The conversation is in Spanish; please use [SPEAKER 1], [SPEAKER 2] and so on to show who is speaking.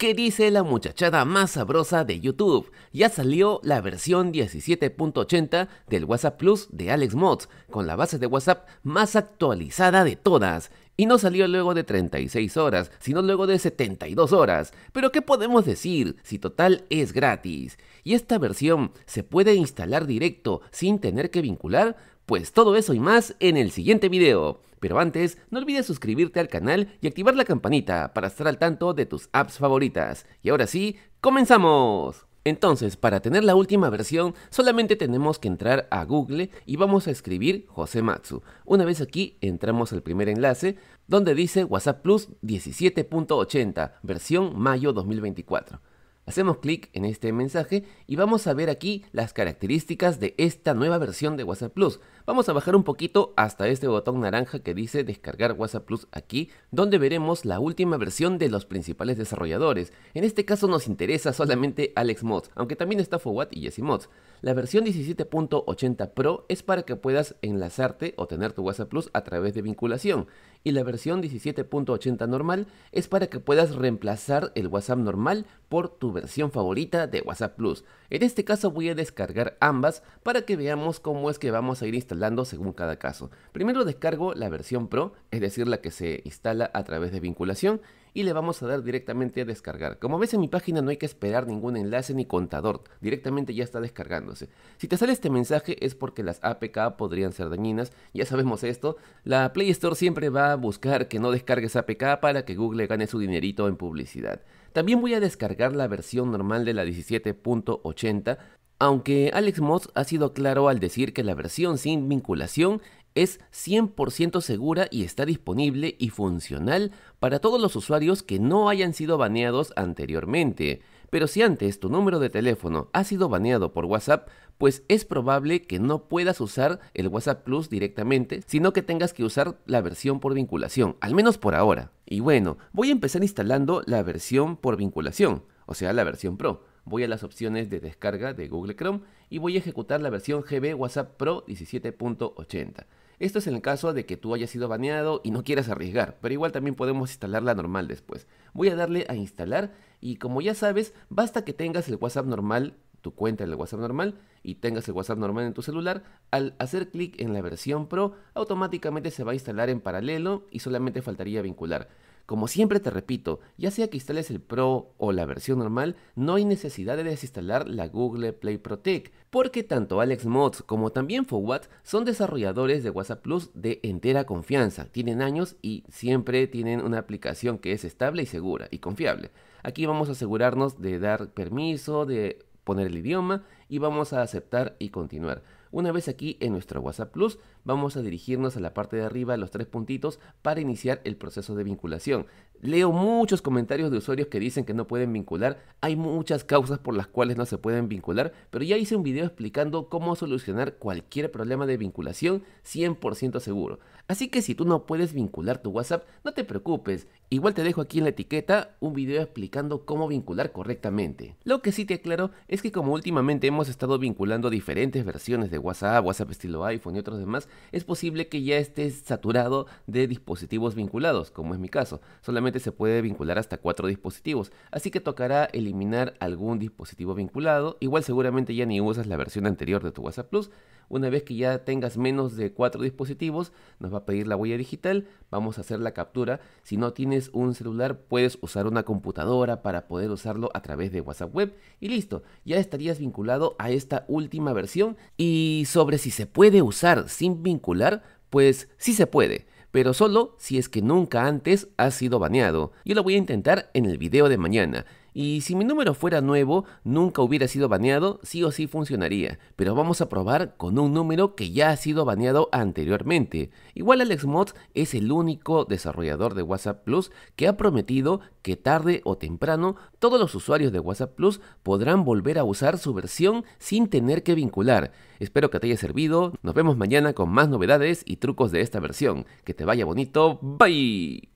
[SPEAKER 1] ¿Qué dice la muchachada más sabrosa de YouTube? Ya salió la versión 17.80 del WhatsApp Plus de Alex Mods, con la base de WhatsApp más actualizada de todas. Y no salió luego de 36 horas, sino luego de 72 horas. Pero ¿qué podemos decir si total es gratis? Y esta versión se puede instalar directo sin tener que vincular pues todo eso y más en el siguiente video. Pero antes, no olvides suscribirte al canal y activar la campanita para estar al tanto de tus apps favoritas. Y ahora sí, ¡comenzamos! Entonces, para tener la última versión, solamente tenemos que entrar a Google y vamos a escribir José Matsu. Una vez aquí, entramos al primer enlace donde dice WhatsApp Plus 17.80, versión mayo 2024. Hacemos clic en este mensaje y vamos a ver aquí las características de esta nueva versión de WhatsApp Plus. Vamos a bajar un poquito hasta este botón naranja que dice descargar WhatsApp Plus aquí, donde veremos la última versión de los principales desarrolladores. En este caso nos interesa solamente Alex Mods, aunque también está Fowat y Jesse Mods. La versión 17.80 Pro es para que puedas enlazarte o tener tu WhatsApp Plus a través de vinculación. Y la versión 17.80 normal es para que puedas reemplazar el WhatsApp normal por tu versión favorita de WhatsApp Plus. En este caso voy a descargar ambas para que veamos cómo es que vamos a ir instalando instalando según cada caso. Primero descargo la versión Pro, es decir, la que se instala a través de vinculación, y le vamos a dar directamente a descargar. Como ves en mi página no hay que esperar ningún enlace ni contador, directamente ya está descargándose. Si te sale este mensaje es porque las APK podrían ser dañinas, ya sabemos esto. La Play Store siempre va a buscar que no descargues APK para que Google gane su dinerito en publicidad. También voy a descargar la versión normal de la 17.80 aunque Alex Moss ha sido claro al decir que la versión sin vinculación es 100% segura y está disponible y funcional para todos los usuarios que no hayan sido baneados anteriormente. Pero si antes tu número de teléfono ha sido baneado por WhatsApp, pues es probable que no puedas usar el WhatsApp Plus directamente, sino que tengas que usar la versión por vinculación, al menos por ahora. Y bueno, voy a empezar instalando la versión por vinculación, o sea, la versión Pro. Voy a las opciones de descarga de Google Chrome y voy a ejecutar la versión GB WhatsApp Pro 17.80. Esto es en el caso de que tú hayas sido baneado y no quieras arriesgar, pero igual también podemos instalar la normal después. Voy a darle a instalar y como ya sabes, basta que tengas el WhatsApp normal, tu cuenta en el WhatsApp normal y tengas el WhatsApp normal en tu celular, al hacer clic en la versión Pro, automáticamente se va a instalar en paralelo y solamente faltaría vincular. Como siempre te repito, ya sea que instales el Pro o la versión normal, no hay necesidad de desinstalar la Google Play Protect, porque tanto Alex Mods como también Fowatt son desarrolladores de WhatsApp Plus de entera confianza, tienen años y siempre tienen una aplicación que es estable y segura y confiable. Aquí vamos a asegurarnos de dar permiso, de poner el idioma y vamos a aceptar y continuar. Una vez aquí en nuestro WhatsApp Plus, vamos a dirigirnos a la parte de arriba, los tres puntitos, para iniciar el proceso de vinculación. Leo muchos comentarios de usuarios que dicen que no pueden vincular. Hay muchas causas por las cuales no se pueden vincular, pero ya hice un video explicando cómo solucionar cualquier problema de vinculación 100% seguro. Así que si tú no puedes vincular tu WhatsApp, no te preocupes. Igual te dejo aquí en la etiqueta un video explicando cómo vincular correctamente. Lo que sí te aclaro es que como últimamente hemos hemos estado vinculando diferentes versiones de WhatsApp, WhatsApp estilo iPhone y otros demás, es posible que ya estés saturado de dispositivos vinculados, como es mi caso. Solamente se puede vincular hasta cuatro dispositivos, así que tocará eliminar algún dispositivo vinculado. Igual seguramente ya ni usas la versión anterior de tu WhatsApp Plus, una vez que ya tengas menos de cuatro dispositivos, nos va a pedir la huella digital, vamos a hacer la captura. Si no tienes un celular, puedes usar una computadora para poder usarlo a través de WhatsApp Web y listo, ya estarías vinculado a esta última versión. Y sobre si se puede usar sin vincular, pues sí se puede pero solo si es que nunca antes has sido baneado. Yo lo voy a intentar en el video de mañana. Y si mi número fuera nuevo, nunca hubiera sido baneado, sí o sí funcionaría, pero vamos a probar con un número que ya ha sido baneado anteriormente. Igual AlexMods es el único desarrollador de WhatsApp Plus que ha prometido que tarde o temprano todos los usuarios de WhatsApp Plus podrán volver a usar su versión sin tener que vincular. Espero que te haya servido, nos vemos mañana con más novedades y trucos de esta versión. Que te vaya bonito, bye.